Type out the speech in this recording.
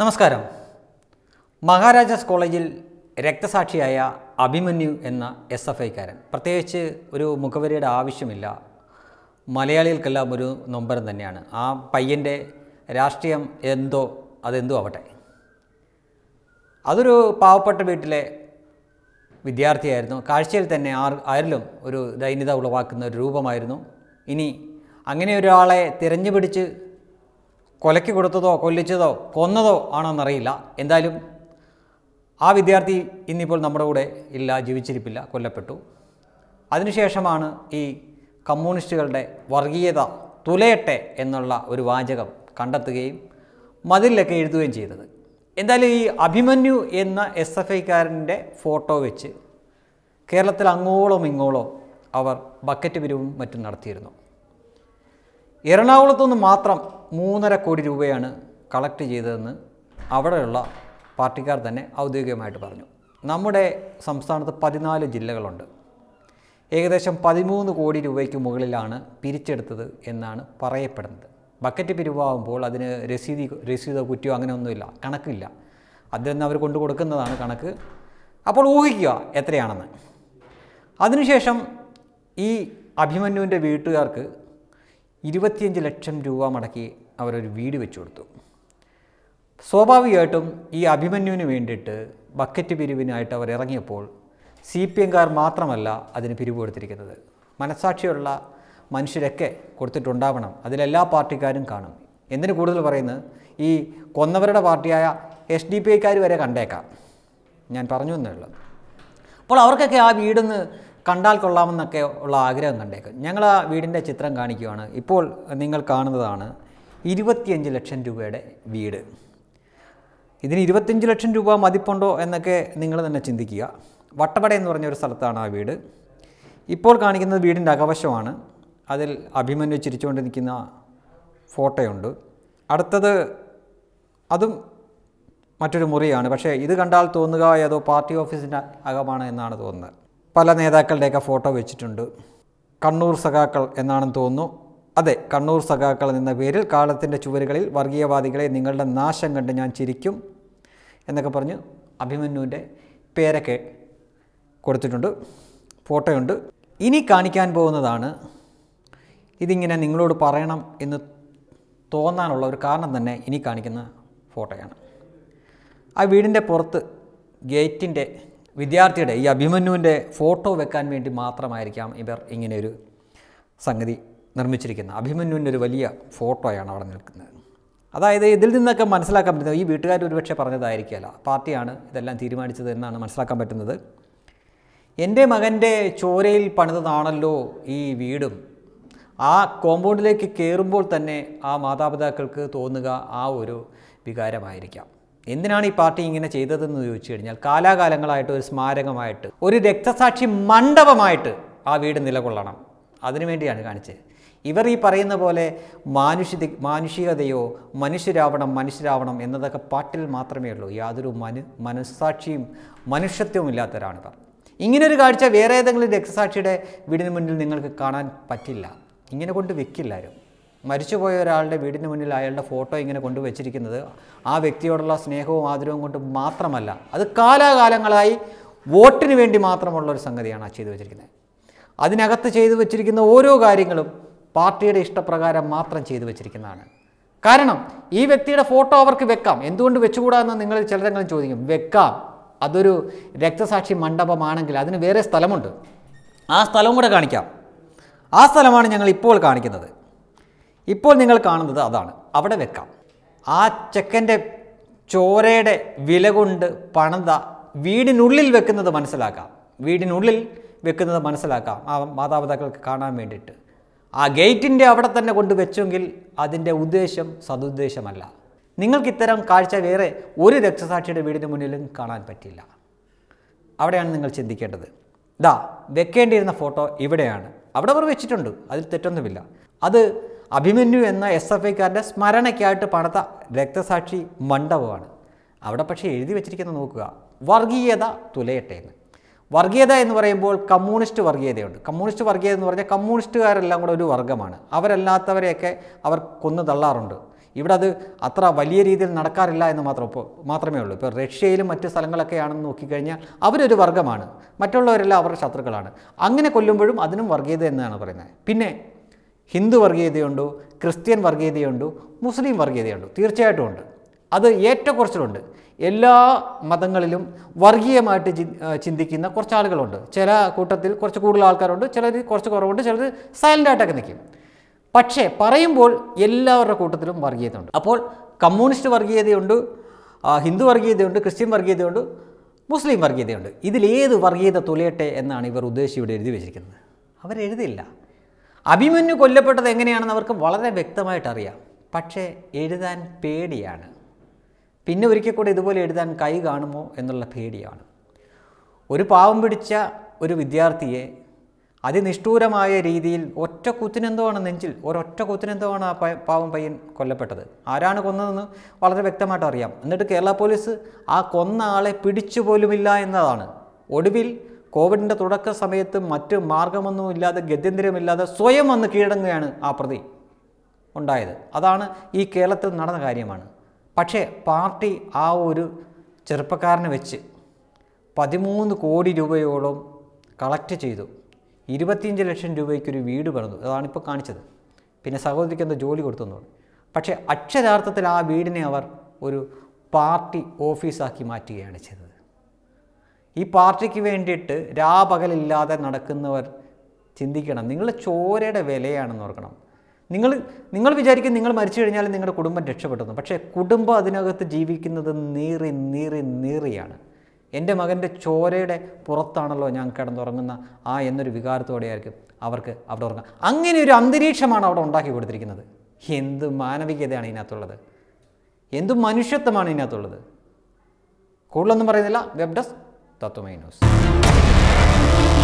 നമസ്കാരം മഹാരാജാസ് കോളേജിൽ രക്തസാക്ഷിയായ അഭിമന്യു എന്ന എസ് എഫ് ഐക്കാരൻ പ്രത്യേകിച്ച് ഒരു മുഖവരിയുടെ ആവശ്യമില്ല മലയാളികൾക്കെല്ലാം ഒരു നൊമ്പരം തന്നെയാണ് ആ പയ്യൻ്റെ രാഷ്ട്രീയം എന്തോ അതെന്തോ ആവട്ടെ അതൊരു പാവപ്പെട്ട വീട്ടിലെ വിദ്യാർത്ഥിയായിരുന്നു കാഴ്ചയിൽ തന്നെ ആർ ആരിലും ഒരു ദൈന്യത ഉളവാക്കുന്ന ഒരു രൂപമായിരുന്നു ഇനി അങ്ങനെ ഒരാളെ തിരഞ്ഞുപിടിച്ച് കൊലയ്ക്ക് കൊടുത്തതോ കൊല്ലിച്ചതോ കൊന്നതോ ആണെന്നറിയില്ല എന്തായാലും ആ വിദ്യാർത്ഥി ഇന്നിപ്പോൾ നമ്മുടെ കൂടെ ഇല്ല ജീവിച്ചിരിപ്പില്ല കൊല്ലപ്പെട്ടു അതിനുശേഷമാണ് ഈ കമ്മ്യൂണിസ്റ്റുകളുടെ വർഗീയത തുലയട്ടെ എന്നുള്ള ഒരു വാചകം കണ്ടെത്തുകയും മതിലൊക്കെ എഴുതുകയും ചെയ്തത് എന്തായാലും ഈ അഭിമന്യു എന്ന എസ് എഫ് ഐക്കാരൻ്റെ ഫോട്ടോ വെച്ച് കേരളത്തിൽ അങ്ങോളം ഇങ്ങോളം അവർ ബക്കറ്റ് പിരിവും മറ്റും നടത്തിയിരുന്നു നിന്ന് മാത്രം മൂന്നര കോടി രൂപയാണ് കളക്ട് ചെയ്തതെന്ന് അവിടെയുള്ള പാർട്ടിക്കാർ തന്നെ ഔദ്യോഗികമായിട്ട് പറഞ്ഞു നമ്മുടെ സംസ്ഥാനത്ത് പതിനാല് ജില്ലകളുണ്ട് ഏകദേശം പതിമൂന്ന് കോടി രൂപയ്ക്ക് മുകളിലാണ് പിരിച്ചെടുത്തത് എന്നാണ് പറയപ്പെടുന്നത് ബക്കറ്റ് പിരിവാകുമ്പോൾ അതിന് രസീതി രസീതോ കുറ്റിയോ അങ്ങനെയൊന്നുമില്ല കണക്കില്ല അതിൽ നിന്ന് അവർ കൊണ്ടു കൊടുക്കുന്നതാണ് കണക്ക് അപ്പോൾ ഊഹിക്കുക എത്രയാണെന്ന് അതിനുശേഷം ഈ അഭിമന്യുവിൻ്റെ വീട്ടുകാർക്ക് ഇരുപത്തിയഞ്ച് ലക്ഷം രൂപ മടക്കി അവരൊരു വീട് വെച്ചു കൊടുത്തു സ്വാഭാവികമായിട്ടും ഈ അഭിമന്യുവിന് വേണ്ടിയിട്ട് ബക്കറ്റ് പിരിവിനായിട്ട് അവർ ഇറങ്ങിയപ്പോൾ സി പി എംകാർ മാത്രമല്ല അതിന് പിരിവ് കൊടുത്തിരിക്കുന്നത് മനസാക്ഷിയുള്ള മനുഷ്യരൊക്കെ കൊടുത്തിട്ടുണ്ടാവണം അതിലെല്ലാ പാർട്ടിക്കാരും കാണും എന്തിന് കൂടുതൽ പറയുന്നത് ഈ കൊന്നവരുടെ പാർട്ടിയായ എസ് ഡി പി ഐക്കാർ വരെ കണ്ടേക്കാം ഞാൻ പറഞ്ഞു എന്നേ അപ്പോൾ അവർക്കൊക്കെ ആ വീടിന്ന് കണ്ടാൽ കൊള്ളാമെന്നൊക്കെ ഉള്ള ആഗ്രഹം കണ്ടേക്കും ഞങ്ങൾ ആ വീടിൻ്റെ ചിത്രം കാണിക്കുകയാണ് ഇപ്പോൾ നിങ്ങൾ കാണുന്നതാണ് ഇരുപത്തിയഞ്ച് ലക്ഷം രൂപയുടെ വീട് ഇതിന് ഇരുപത്തിയഞ്ച് ലക്ഷം രൂപ മതിപ്പുണ്ടോ എന്നൊക്കെ നിങ്ങൾ തന്നെ ചിന്തിക്കുക വട്ടവട എന്ന് പറഞ്ഞ ഒരു സ്ഥലത്താണ് ആ വീട് ഇപ്പോൾ കാണിക്കുന്നത് വീടിൻ്റെ അകവശമാണ് അതിൽ അഭിമന്യു ചിരിച്ചുകൊണ്ട് നിൽക്കുന്ന ഫോട്ടോയുണ്ട് അടുത്തത് അതും മറ്റൊരു മുറിയാണ് പക്ഷേ ഇത് കണ്ടാൽ തോന്നുക ഏതോ പാർട്ടി ഓഫീസിൻ്റെ അകമാണ് എന്നാണ് തോന്നുന്നത് പല നേതാക്കളുടെയൊക്കെ ഫോട്ടോ വെച്ചിട്ടുണ്ട് കണ്ണൂർ സഖാക്കൾ എന്നാണെന്ന് തോന്നുന്നു അതെ കണ്ണൂർ സഖാക്കൾ എന്ന പേരിൽ കാലത്തിൻ്റെ ചുവരുകളിൽ വർഗീയവാദികളെ നിങ്ങളുടെ നാശം കണ്ട് ഞാൻ ചിരിക്കും എന്നൊക്കെ പറഞ്ഞ് അഭിമന്യുവിൻ്റെ പേരൊക്കെ കൊടുത്തിട്ടുണ്ട് ഫോട്ടോയുണ്ട് ഇനി കാണിക്കാൻ പോകുന്നതാണ് ഇതിങ്ങനെ നിങ്ങളോട് പറയണം എന്ന് തോന്നാനുള്ള ഒരു കാരണം തന്നെ ഇനി കാണിക്കുന്ന ഫോട്ടോയാണ് ആ വീടിൻ്റെ പുറത്ത് ഗേറ്റിൻ്റെ വിദ്യാർത്ഥിയുടെ ഈ അഭിമന്യുവിൻ്റെ ഫോട്ടോ വെക്കാൻ വേണ്ടി മാത്രമായിരിക്കാം ഇവർ ഇങ്ങനെയൊരു സംഗതി നിർമ്മിച്ചിരിക്കുന്നത് അഭിമന്യുവിൻ്റെ ഒരു വലിയ ഫോട്ടോയാണ് അവിടെ നിൽക്കുന്നത് അതായത് ഇതിൽ നിന്നൊക്കെ മനസ്സിലാക്കാൻ പറ്റുന്നത് ഈ വീട്ടുകാർ ഒരുപക്ഷെ പറഞ്ഞതായിരിക്കില്ല പാർട്ടിയാണ് ഇതെല്ലാം തീരുമാനിച്ചത് എന്നാണ് മനസ്സിലാക്കാൻ പറ്റുന്നത് എൻ്റെ മകൻ്റെ ചോരയിൽ പണിതതാണല്ലോ ഈ വീടും ആ കോമ്പൗണ്ടിലേക്ക് കയറുമ്പോൾ തന്നെ ആ മാതാപിതാക്കൾക്ക് തോന്നുക ആ ഒരു വികാരമായിരിക്കാം എന്തിനാണ് ഈ പാർട്ടി ഇങ്ങനെ ചെയ്തതെന്ന് ചോദിച്ചു കഴിഞ്ഞാൽ കാലാകാലങ്ങളായിട്ട് ഒരു സ്മാരകമായിട്ട് ഒരു രക്തസാക്ഷി മണ്ഡപമായിട്ട് ആ വീട് നിലകൊള്ളണം അതിനുവേണ്ടിയാണ് കാണിച്ചത് ഇവർ ഈ പറയുന്ന പോലെ മാനുഷിക മാനുഷികതയോ മനുഷ്യരാവണം മനുഷ്യരാവണം എന്നതൊക്കെ പാട്ടിൽ മാത്രമേ ഉള്ളൂ യാതൊരു മനു മനസ്സാക്ഷിയും മനുഷ്യത്വവും ഇല്ലാത്തവരാണ് ഇവർ ഇങ്ങനൊരു കാഴ്ച വേറെ ഏതെങ്കിലും രക്തസാക്ഷിയുടെ വീടിന് മുന്നിൽ നിങ്ങൾക്ക് കാണാൻ പറ്റില്ല ഇങ്ങനെ കൊണ്ട് വെക്കില്ലാരും മരിച്ചുപോയ ഒരാളുടെ വീടിന് മുന്നിൽ അയാളുടെ ഫോട്ടോ ഇങ്ങനെ കൊണ്ടുവച്ചിരിക്കുന്നത് ആ വ്യക്തിയോടുള്ള സ്നേഹവും ആദരവും കൊണ്ട് മാത്രമല്ല അത് കാലാകാലങ്ങളായി വോട്ടിന് വേണ്ടി മാത്രമുള്ള ഒരു സംഗതിയാണ് ആ ചെയ്തു വെച്ചിരിക്കുന്നത് അതിനകത്ത് ചെയ്തു വെച്ചിരിക്കുന്ന ഓരോ കാര്യങ്ങളും പാർട്ടിയുടെ ഇഷ്ടപ്രകാരം മാത്രം ചെയ്തു വെച്ചിരിക്കുന്നതാണ് കാരണം ഈ വ്യക്തിയുടെ ഫോട്ടോ അവർക്ക് വെക്കാം എന്തുകൊണ്ട് വെച്ചുകൂടാ എന്ന് നിങ്ങൾ ചിലരെങ്കിലും ചോദിക്കും വെക്കാം അതൊരു രക്തസാക്ഷി മണ്ഡപമാണെങ്കിൽ അതിന് വേറെ സ്ഥലമുണ്ട് ആ സ്ഥലം കൂടെ കാണിക്കാം ആ സ്ഥലമാണ് ഞങ്ങൾ ഇപ്പോൾ കാണിക്കുന്നത് ഇപ്പോൾ നിങ്ങൾ കാണുന്നത് അതാണ് അവിടെ വെക്കാം ആ ചെക്കൻ്റെ ചോരയുടെ വില കൊണ്ട് പണിത വീടിനുള്ളിൽ വെക്കുന്നത് മനസ്സിലാക്കാം വീടിനുള്ളിൽ വെക്കുന്നത് മനസ്സിലാക്കാം ആ മാതാപിതാക്കൾക്ക് കാണാൻ വേണ്ടിയിട്ട് ആ ഗേറ്റിൻ്റെ അവിടെ തന്നെ കൊണ്ട് വെച്ചെങ്കിൽ അതിൻ്റെ ഉദ്ദേശം സതുദ്ദേശമല്ല നിങ്ങൾക്ക് ഇത്തരം കാഴ്ച വേറെ ഒരു രക്തസാക്ഷിയുടെ വീടിന് മുന്നിലും കാണാൻ പറ്റില്ല അവിടെയാണ് നിങ്ങൾ ചിന്തിക്കേണ്ടത് ദാ വെക്കേണ്ടിയിരുന്ന ഫോട്ടോ ഇവിടെയാണ് അവിടെ അവർ വെച്ചിട്ടുണ്ട് അതിൽ തെറ്റൊന്നുമില്ല അത് അഭിമന്യു എന്ന എസ് എഫ് ഐക്കാരുടെ സ്മരണയ്ക്കായിട്ട് പണത്ത രക്തസാക്ഷി മണ്ഡപമാണ് അവിടെ പക്ഷേ എഴുതി വെച്ചിരിക്കുന്നത് നോക്കുക വർഗീയത തുലയട്ടെ എന്ന് വർഗീയത എന്ന് പറയുമ്പോൾ കമ്മ്യൂണിസ്റ്റ് വർഗീയതയുണ്ട് കമ്മ്യൂണിസ്റ്റ് വർഗീയത എന്ന് പറഞ്ഞാൽ കമ്മ്യൂണിസ്റ്റുകാരെല്ലാം കൂടെ ഒരു വർഗമാണ് അവരല്ലാത്തവരെയൊക്കെ അവർ കൊന്നു തള്ളാറുണ്ട് ഇവിടെ അത് അത്ര വലിയ രീതിയിൽ നടക്കാറില്ല എന്ന് മാത്രം മാത്രമേ ഉള്ളൂ ഇപ്പോൾ റഷ്യയിലും മറ്റ് സ്ഥലങ്ങളൊക്കെയാണെന്ന് നോക്കിക്കഴിഞ്ഞാൽ അവരൊരു വർഗമാണ് മറ്റുള്ളവരെല്ലാം അവരുടെ ശത്രുക്കളാണ് അങ്ങനെ കൊല്ലുമ്പോഴും അതിനും വർഗീയത എന്നാണ് പറയുന്നത് പിന്നെ ഹിന്ദു വർഗീയതയുണ്ടോ ക്രിസ്ത്യൻ വർഗീയതയുണ്ടോ മുസ്ലിം വർഗീയതയുണ്ടോ തീർച്ചയായിട്ടും ഉണ്ട് അത് ഏറ്റക്കുറച്ചിലുണ്ട് എല്ലാ മതങ്ങളിലും വർഗീയമായിട്ട് ചിന്തിക്കുന്ന കുറച്ച് ആളുകളുണ്ട് ചില കൂട്ടത്തിൽ കുറച്ച് കൂടുതൽ ആൾക്കാരുണ്ട് ചിലർ കുറച്ച് കുറവുണ്ട് ചിലർ സൈലൻ്റായിട്ടൊക്കെ നിൽക്കും പക്ഷേ പറയുമ്പോൾ എല്ലാവരുടെ കൂട്ടത്തിലും വർഗീയത ഉണ്ട് അപ്പോൾ കമ്മ്യൂണിസ്റ്റ് വർഗീയതയുണ്ട് ഹിന്ദു വർഗീയതയുണ്ട് ക്രിസ്ത്യൻ വർഗീയതയുണ്ട് മുസ്ലിം വർഗീയതയുണ്ട് ഇതിലേത് വർഗീയത തുലയട്ടെ എന്നാണ് ഇവർ ഉദ്ദേശിച്ച് ഇവിടെ എഴുതി വെച്ചിരിക്കുന്നത് അവരെഴുതിയില്ല അഭിമന്യു കൊല്ലപ്പെട്ടത് എങ്ങനെയാണെന്ന് അവർക്ക് വളരെ വ്യക്തമായിട്ടറിയാം അറിയാം പക്ഷേ എഴുതാൻ പേടിയാണ് പിന്നെ ഒരിക്കൽ കൂടെ ഇതുപോലെ എഴുതാൻ കൈ കാണുമോ എന്നുള്ള പേടിയാണ് ഒരു പാവം പിടിച്ച ഒരു വിദ്യാർത്ഥിയെ അതിനിഷ്ഠൂരമായ രീതിയിൽ ഒറ്റ കുത്തിനെന്തോമാണ് നെഞ്ചിൽ ഒരൊറ്റ കുത്തിനെന്തോമാണ് ആ പാവം പയ്യൻ കൊല്ലപ്പെട്ടത് ആരാണ് കൊന്നതെന്ന് വളരെ വ്യക്തമായിട്ട് അറിയാം എന്നിട്ട് കേരള പോലീസ് ആ കൊന്ന ആളെ പിടിച്ചു പോലുമില്ല എന്നതാണ് ഒടുവിൽ കോവിഡിൻ്റെ തുടക്ക സമയത്ത് മറ്റ് മാർഗമൊന്നുമില്ലാതെ ഗത്യന്തിരമില്ലാതെ സ്വയം വന്ന് കീഴടങ്ങുകയാണ് ആ പ്രതി ഉണ്ടായത് അതാണ് ഈ കേരളത്തിൽ നടന്ന കാര്യമാണ് പക്ഷേ പാർട്ടി ആ ഒരു ചെറുപ്പക്കാരനെ വെച്ച് പതിമൂന്ന് കോടി രൂപയോളം കളക്ട് ചെയ്തു ഇരുപത്തിയഞ്ച് ലക്ഷം രൂപയ്ക്കൊരു വീട് അതാണ് അതാണിപ്പോൾ കാണിച്ചത് പിന്നെ സഹോദരിക്ക് എന്താ ജോലി കൊടുത്തെന്നുള്ളു പക്ഷേ അക്ഷരാർത്ഥത്തിൽ ആ വീടിനെ അവർ ഒരു പാർട്ടി ഓഫീസാക്കി മാറ്റുകയാണ് ചെയ്തത് ഈ പാർട്ടിക്ക് വേണ്ടിയിട്ട് രാപകലില്ലാതെ നടക്കുന്നവർ ചിന്തിക്കണം നിങ്ങൾ ചോരയുടെ വിലയാണെന്ന് ഓർക്കണം നിങ്ങൾ നിങ്ങൾ വിചാരിക്കും നിങ്ങൾ മരിച്ചു കഴിഞ്ഞാൽ നിങ്ങളുടെ കുടുംബം രക്ഷപ്പെടുന്നു പക്ഷേ കുടുംബം അതിനകത്ത് ജീവിക്കുന്നത് നീറി നീറി നീറിയാണ് എൻ്റെ മകൻ്റെ ചോരയുടെ പുറത്താണല്ലോ ഞാൻ കിടന്നുറങ്ങുന്ന ആ എന്നൊരു വികാരത്തോടെയായിരിക്കും അവർക്ക് അവിടെ ഉറങ്ങുക അങ്ങനെ ഒരു അന്തരീക്ഷമാണ് അവിടെ ഉണ്ടാക്കി കൊടുത്തിരിക്കുന്നത് എന്ത് മാനവികതയാണ് ഇതിനകത്തുള്ളത് എന്ത് മനുഷ്യത്വമാണ് ഇതിനകത്തുള്ളത് കൂടുതലൊന്നും പറയുന്നില്ല വെബ് ഡെസ്ക് だと思います。